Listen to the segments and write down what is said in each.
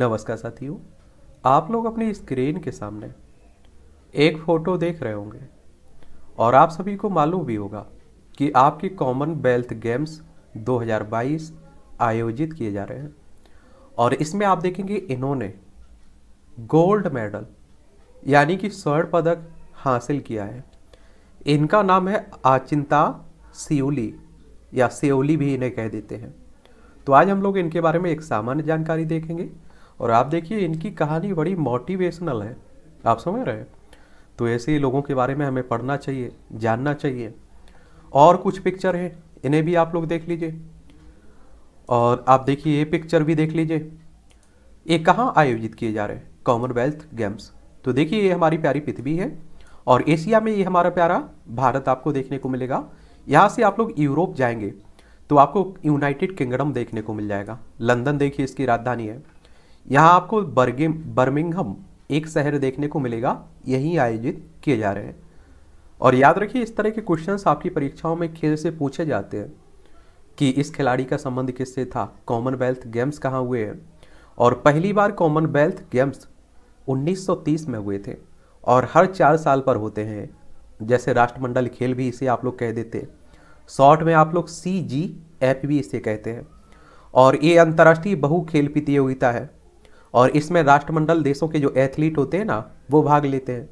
नमस्कार साथियों आप लोग अपनी स्क्रीन के सामने एक फ़ोटो देख रहे होंगे और आप सभी को मालूम भी होगा कि आपके कॉमनवेल्थ गेम्स 2022 आयोजित किए जा रहे हैं और इसमें आप देखेंगे इन्होंने गोल्ड मेडल यानी कि स्वर्ण पदक हासिल किया है इनका नाम है आचिंता सियोली या सियोली भी इन्हें कह देते हैं तो आज हम लोग इनके बारे में एक सामान्य जानकारी देखेंगे और आप देखिए इनकी कहानी बड़ी मोटिवेशनल है आप समझ रहे हैं तो ऐसे ही लोगों के बारे में हमें पढ़ना चाहिए जानना चाहिए और कुछ पिक्चर हैं इन्हें भी आप लोग देख लीजिए और आप देखिए ये पिक्चर भी देख लीजिए ये कहाँ आयोजित किए जा रहे हैं कॉमनवेल्थ गेम्स तो देखिए ये हमारी प्यारी पृथ्वी है और एशिया में ये हमारा प्यारा भारत आपको देखने को मिलेगा यहाँ से आप लोग यूरोप जाएंगे तो आपको यूनाइटेड किंगडम देखने को मिल जाएगा लंदन देखिए इसकी राजधानी है यहाँ आपको बर्गे बर्मिंगहम एक शहर देखने को मिलेगा यही आयोजित किए जा रहे हैं और याद रखिए इस तरह के क्वेश्चंस आपकी परीक्षाओं में खेल से पूछे जाते हैं कि इस खिलाड़ी का संबंध किससे था कॉमनवेल्थ गेम्स कहाँ हुए हैं और पहली बार कॉमनवेल्थ गेम्स 1930 में हुए थे और हर चार साल पर होते हैं जैसे राष्ट्रमंडल खेल भी इसे आप लोग कह देते हैं शॉर्ट में आप लोग सी जी एफ भी इसे कहते हैं और ये अंतर्राष्ट्रीय बहु खेल प्रतियोगिता है और इसमें राष्ट्रमंडल देशों के जो एथलीट होते हैं ना वो भाग लेते हैं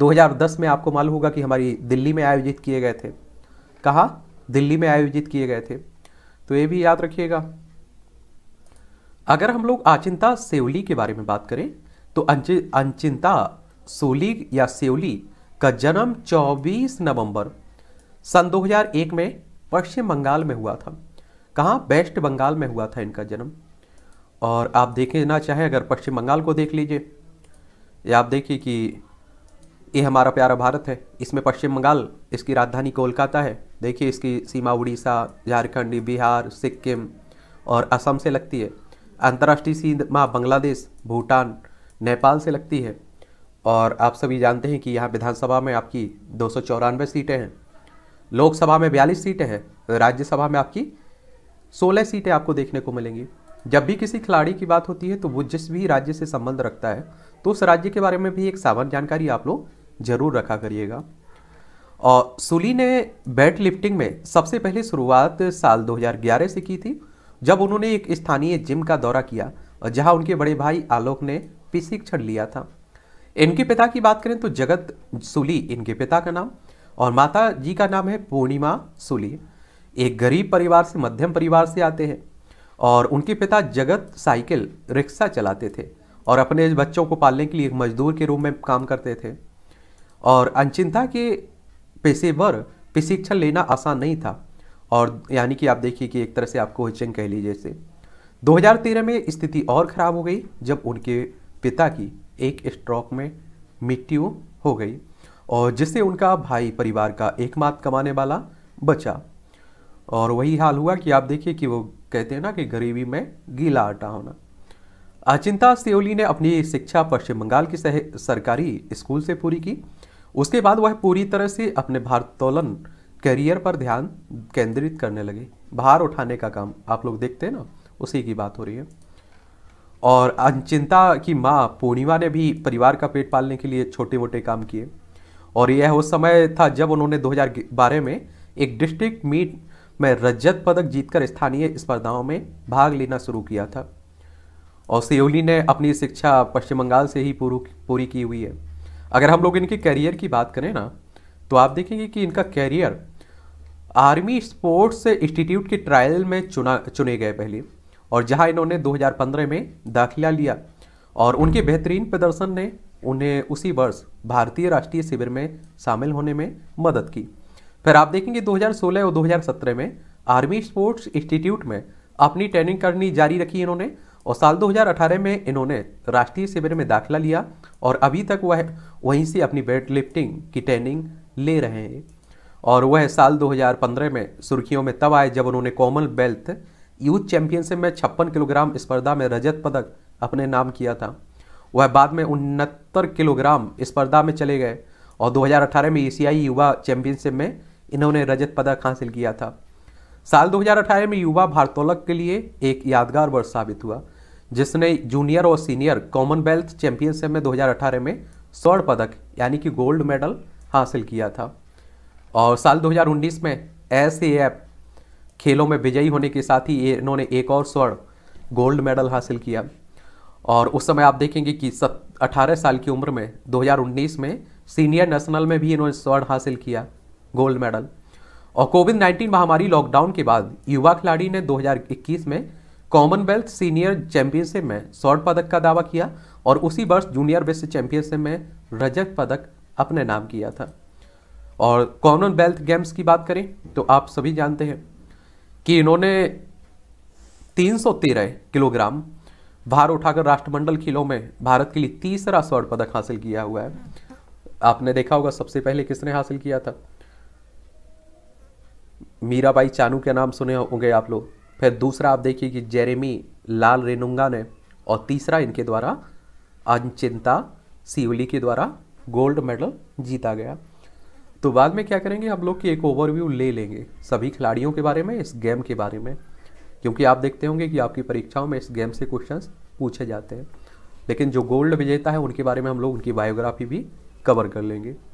2010 में आपको मालूम होगा कि हमारी दिल्ली में आयोजित किए गए थे कहा दिल्ली में आयोजित किए गए थे तो ये भी याद रखिएगा अगर हम लोग अचिंता सेवली के बारे में बात करें तो अचिंता सोली या सेवली का जन्म 24 नवंबर सन 2001 में पश्चिम बंगाल में हुआ था कहाँ वेस्ट बंगाल में हुआ था इनका जन्म और आप देखना चाहें अगर पश्चिम बंगाल को देख लीजिए या आप देखिए कि ये हमारा प्यारा भारत है इसमें पश्चिम बंगाल इसकी राजधानी कोलकाता है देखिए इसकी सीमा उड़ीसा झारखंड बिहार सिक्किम और असम से लगती है अंतर्राष्ट्रीय सीमा बांग्लादेश भूटान नेपाल से लगती है और आप सभी जानते हैं कि यहाँ विधानसभा में आपकी दो सीटें हैं लोकसभा में बयालीस सीटें हैं राज्यसभा में आपकी सोलह सीटें आपको देखने को मिलेंगी जब भी किसी खिलाड़ी की बात होती है तो वो जिस भी राज्य से संबंध रखता है तो उस राज्य के बारे में भी एक सामान्य जानकारी आप लोग जरूर रखा करिएगा और सुली ने वेट लिफ्टिंग में सबसे पहले शुरुआत साल 2011 से की थी जब उन्होंने एक स्थानीय जिम का दौरा किया और जहां उनके बड़े भाई आलोक ने प्रशिक्षण लिया था इनके पिता की बात करें तो जगत सुली इनके पिता का नाम और माता जी का नाम है पूर्णिमा सुली एक गरीब परिवार से मध्यम परिवार से आते हैं और उनके पिता जगत साइकिल रिक्शा चलाते थे और अपने बच्चों को पालने के लिए एक मजदूर के रूप में काम करते थे और अनचिंता के पेशेवर प्रशिक्षण लेना आसान नहीं था और यानी कि आप देखिए कि एक तरह से आपको हिचिंग कह लीजिए से 2013 में स्थिति और ख़राब हो गई जब उनके पिता की एक स्ट्रोक में मृत्यु हो गई और जिससे उनका भाई परिवार का एकमात्र कमाने वाला बचा और वही हाल हुआ कि आप देखिए कि वो कहते हैं ना कि गरीबी में गीला आटा होना अचिंता सेओली ने अपनी शिक्षा पश्चिम बंगाल की सरकारी स्कूल से पूरी की उसके बाद वह पूरी तरह से अपने भारतोलन करियर पर ध्यान केंद्रित करने लगे भार उठाने का काम आप लोग देखते हैं ना उसी की बात हो रही है और अचिंता की माँ पूर्णिमा ने भी परिवार का पेट पालने के लिए छोटे मोटे काम किए और यह उस समय था जब उन्होंने 2012 में एक डिस्ट्रिक्ट मीट मैं रजत पदक जीतकर स्थानीय स्पर्धाओं में भाग लेना शुरू किया था और सेओली ने अपनी शिक्षा पश्चिम बंगाल से ही पूरी की हुई है अगर हम लोग इनके करियर की बात करें ना तो आप देखेंगे कि इनका करियर आर्मी स्पोर्ट्स इंस्टीट्यूट के ट्रायल में चुना चुने गए पहले और जहां इन्होंने 2015 में दाखिला लिया और उनके बेहतरीन प्रदर्शन ने उन्हें उसी वर्ष भारतीय राष्ट्रीय शिविर में शामिल होने में मदद की फिर आप देखेंगे 2016 और 2017 में आर्मी स्पोर्ट्स इंस्टीट्यूट में अपनी ट्रेनिंग करनी जारी रखी इन्होंने और साल 2018 में इन्होंने राष्ट्रीय शिविर में दाखिला लिया और अभी तक वह वहीं से अपनी वेट लिफ्टिंग की ट्रेनिंग ले रहे हैं और वह साल 2015 में सुर्खियों में तब आए जब उन्होंने कॉमनवेल्थ यूथ चैंपियनशिप में छप्पन किलोग्राम स्पर्धा में रजत पदक अपने नाम किया था वह बाद में उनहत्तर किलोग्राम स्पर्धा में चले गए और 2018 में एशियाई युवा चैंपियनशिप में इन्होंने रजत पदक हासिल किया था साल 2018 में युवा भारतोलक के लिए एक यादगार वर्ष साबित हुआ जिसने जूनियर और सीनियर कॉमनवेल्थ चैंपियनशिप में 2018 में स्वर्ण पदक यानी कि गोल्ड मेडल हासिल किया था और साल 2019 में एस खेलों में विजयी होने के साथ ही इन्होंने एक और स्वर्ण गोल्ड मेडल हासिल किया और उस समय आप देखेंगे कि सत अठारह साल की उम्र में 2019 में सीनियर नेशनल में भी इन्होंने स्वर्ण हासिल किया गोल्ड मेडल और कोविड 19 महामारी लॉकडाउन के बाद युवा खिलाड़ी ने 2021 में कॉमनवेल्थ सीनियर चैंपियनशिप में स्वर्ण पदक का दावा किया और उसी वर्ष जूनियर विश्व चैंपियनशिप में रजत पदक अपने नाम किया था और कॉमनवेल्थ गेम्स की बात करें तो आप सभी जानते हैं कि इन्होंने 313 किलोग्राम भार उठाकर राष्ट्रमंडल खेलों में भारत के लिए तीसरा स्वर्ण पदक हासिल किया हुआ है आपने देखा होगा सबसे पहले किसने हासिल किया था मीराबाई चानू के नाम सुने होंगे आप लोग फिर दूसरा आप देखिए कि जेरेमी लाल रेनुंगा ने और तीसरा इनके द्वारा अनचिंता सीवली के द्वारा गोल्ड मेडल जीता गया तो बाद में क्या करेंगे हम लोग की एक ओवरव्यू ले लेंगे सभी खिलाड़ियों के बारे में इस गेम के बारे में क्योंकि आप देखते होंगे कि आपकी परीक्षाओं में इस गेम से क्वेश्चंस पूछे जाते हैं लेकिन जो गोल्ड विजेता है उनके बारे में हम लोग उनकी बायोग्राफी भी कवर कर लेंगे